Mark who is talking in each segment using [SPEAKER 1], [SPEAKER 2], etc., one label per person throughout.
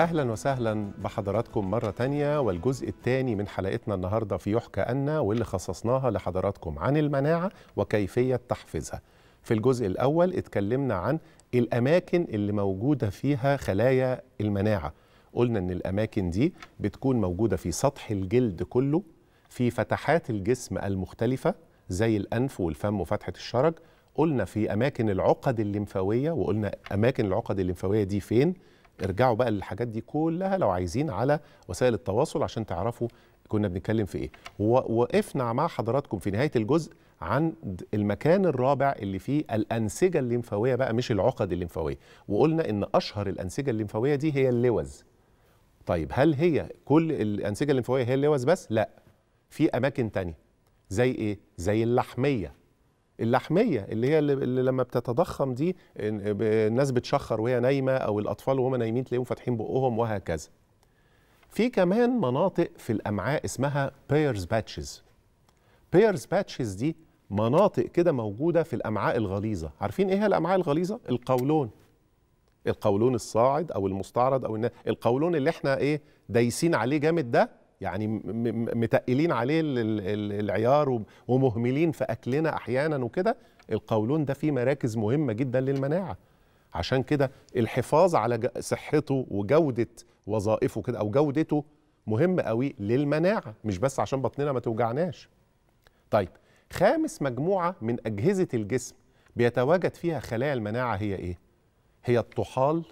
[SPEAKER 1] أهلا وسهلا بحضراتكم مرة تانية والجزء الثاني من حلقتنا النهاردة في يحكى أنا واللي خصصناها لحضراتكم عن المناعة وكيفية تحفيزها في الجزء الأول اتكلمنا عن الأماكن اللي موجودة فيها خلايا المناعة قلنا أن الأماكن دي بتكون موجودة في سطح الجلد كله في فتحات الجسم المختلفة زي الأنف والفم وفتحة الشرج قلنا في أماكن العقد الليمفاوية وقلنا أماكن العقد الليمفاوية دي فين ارجعوا بقى للحاجات دي كلها لو عايزين على وسائل التواصل عشان تعرفوا كنا بنتكلم في ايه ووقفنا مع حضراتكم في نهايه الجزء عن المكان الرابع اللي فيه الانسجه الليمفاويه بقى مش العقد الليمفاويه وقلنا ان اشهر الانسجه الليمفاويه دي هي اللوز طيب هل هي كل الانسجه الليمفاويه هي اللوز بس لا في اماكن تانية زي ايه زي اللحميه اللحميه اللي هي اللي لما بتتضخم دي الناس بتشخر وهي نايمه او الاطفال وهم نايمين تلاقيهم فاتحين بقهم وهكذا. في كمان مناطق في الامعاء اسمها بيرز باتشز. بيرز باتشز دي مناطق كده موجوده في الامعاء الغليظه، عارفين ايه هي الامعاء الغليظه؟ القولون. القولون الصاعد او المستعرض او القولون اللي احنا ايه دايسين عليه جامد ده يعني متقلين عليه العيار ومهملين في اكلنا احيانا وكده القولون ده فيه مراكز مهمه جدا للمناعه عشان كده الحفاظ على صحته وجوده وظائفه كده او جودته مهم قوي للمناعه مش بس عشان بطننا ما توجعناش طيب خامس مجموعه من اجهزه الجسم بيتواجد فيها خلايا المناعه هي ايه هي الطحال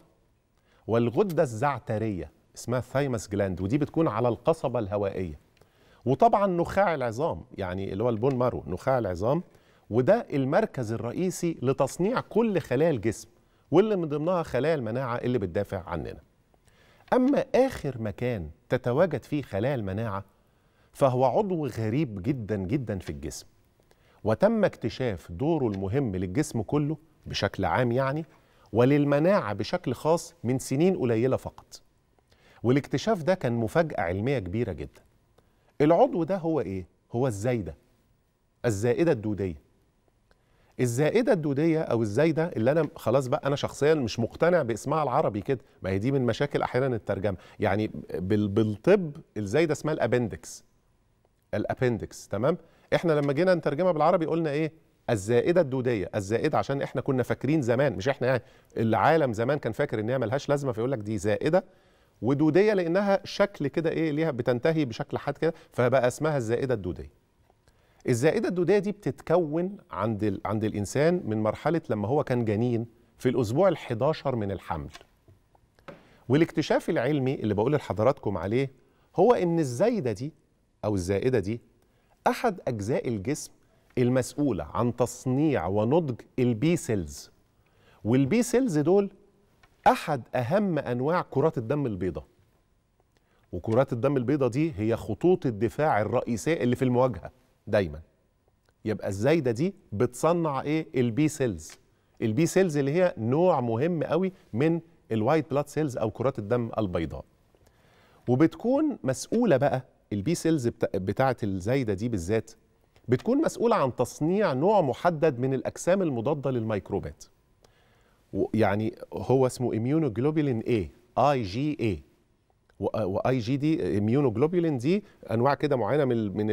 [SPEAKER 1] والغده الزعتريه اسمها ثايمس جلاند ودي بتكون على القصبة الهوائية وطبعا نخاع العظام يعني اللي هو البون مارو نخاع العظام وده المركز الرئيسي لتصنيع كل خلايا الجسم واللي من ضمنها خلايا المناعة اللي بتدافع عننا أما آخر مكان تتواجد فيه خلايا المناعة فهو عضو غريب جدا جدا في الجسم وتم اكتشاف دوره المهم للجسم كله بشكل عام يعني وللمناعة بشكل خاص من سنين قليلة فقط والاكتشاف ده كان مفاجأة علمية كبيرة جدا العضو ده هو إيه؟ هو الزايدة الزائدة الدودية الزائدة الدودية أو الزايدة اللي أنا خلاص بقى أنا شخصيا مش مقتنع باسمها العربي كده ما هي دي من مشاكل أحيانا الترجمة يعني بالطب الزايدة اسمها الأبندكس الأبندكس تمام؟ إحنا لما جينا نترجمها بالعربي قلنا إيه؟ الزائده الدوديه الزائده عشان احنا كنا فاكرين زمان مش احنا يعني العالم زمان كان فاكر ان هي ملهاش لازمه فيقول لك دي زائده ودوديه لانها شكل كده ايه ليها بتنتهي بشكل حاد كده فبقى اسمها الزائده الدوديه الزائده الدوديه دي بتتكون عند ال... عند الانسان من مرحله لما هو كان جنين في الاسبوع ال11 من الحمل والاكتشاف العلمي اللي بقول لحضراتكم عليه هو ان الزايده دي او الزائده دي احد اجزاء الجسم المسؤوله عن تصنيع ونضج البي سيلز والبي سيلز دول احد اهم انواع كرات الدم البيضاء وكرات الدم البيضاء دي هي خطوط الدفاع الرئيسيه اللي في المواجهه دايما يبقى الزايده دي بتصنع ايه البي سيلز البي سيلز اللي هي نوع مهم قوي من الوايت بلاد سيلز او كرات الدم البيضاء وبتكون مسؤوله بقى البي سيلز بتاعه الزايده دي بالذات بتكون مسؤوله عن تصنيع نوع محدد من الاجسام المضاده للميكروبات يعني هو اسمه اميونوجلوبولين اي اي جي اي واي جي دي اميونوجلوبولين دي انواع كده معينه من من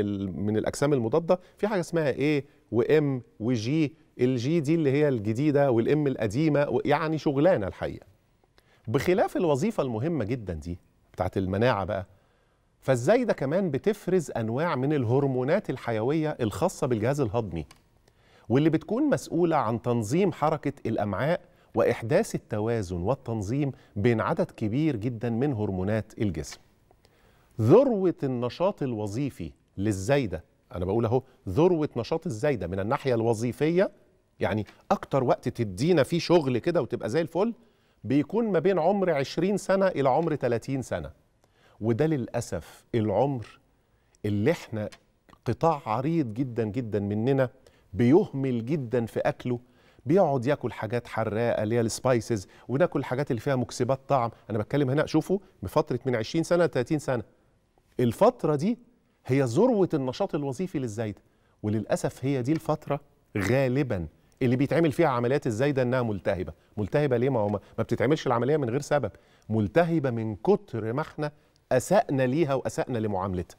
[SPEAKER 1] من الاجسام المضاده في حاجه اسمها اي وام وجي الجي دي اللي هي الجديده والام القديمه يعني شغلانه الحقيقه بخلاف الوظيفه المهمه جدا دي بتاعت المناعه بقى فازاي ده كمان بتفرز انواع من الهرمونات الحيويه الخاصه بالجهاز الهضمي واللي بتكون مسؤوله عن تنظيم حركه الامعاء وإحداث التوازن والتنظيم بين عدد كبير جدا من هرمونات الجسم ذروة النشاط الوظيفي للزايدة أنا بقول أهو ذروة نشاط الزايدة من الناحية الوظيفية يعني أكتر وقت تدينا فيه شغل كده وتبقى زي الفل بيكون ما بين عمر 20 سنة إلى عمر 30 سنة وده للأسف العمر اللي احنا قطاع عريض جدا جدا مننا بيهمل جدا في أكله بيقعد ياكل حاجات حراقه اللي هي السبايسز وناكل الحاجات اللي فيها مكسبات طعم انا بتكلم هنا شوفوا بفتره من 20 سنه ل 30 سنه الفتره دي هي ذروه النشاط الوظيفي للزايده وللاسف هي دي الفتره غالبا اللي بيتعمل فيها عمليات الزايده انها ملتهبه ملتهبه ليه ما هو ما بتتعملش العمليه من غير سبب ملتهبه من كتر ما احنا اسأنا ليها واسأنا لمعاملتها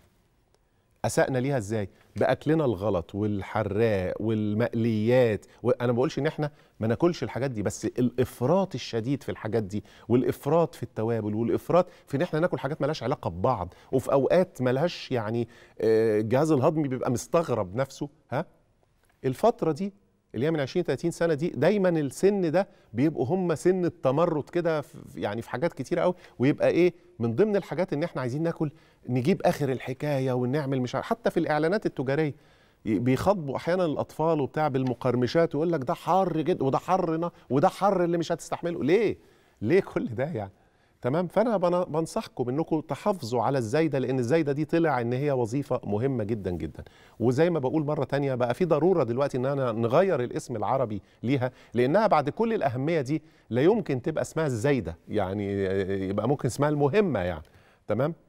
[SPEAKER 1] اسأنا ليها ازاي باكلنا الغلط والحراق والمقليات وانا ما بقولش ان احنا ما ناكلش الحاجات دي بس الافراط الشديد في الحاجات دي والافراط في التوابل والافراط في ان احنا ناكل حاجات مالهاش علاقه ببعض وفي اوقات مالهاش يعني الجهاز آه، الهضمي بيبقى مستغرب نفسه ها الفتره دي اللي هي من 20 30 سنه دي دايما السن ده بيبقوا هم سن التمرد كده يعني في حاجات كتيره قوي ويبقى ايه من ضمن الحاجات ان احنا عايزين ناكل نجيب اخر الحكايه ونعمل مش حتى في الاعلانات التجاريه بيخاطبوا احيانا الاطفال وبتاع بالمقرمشات ويقول لك ده حر جدا وده حرنا وده حر اللي مش هتستحمله ليه ليه كل ده يعني تمام فانا بنصحكم انكم تحافظوا على الزايده لان الزايده دي طلع ان هي وظيفه مهمه جدا جدا وزي ما بقول مره تانية بقى في ضروره دلوقتي ان انا نغير الاسم العربي ليها لانها بعد كل الاهميه دي لا يمكن تبقى اسمها الزايده يعني يبقى ممكن اسمها المهمه يعني تمام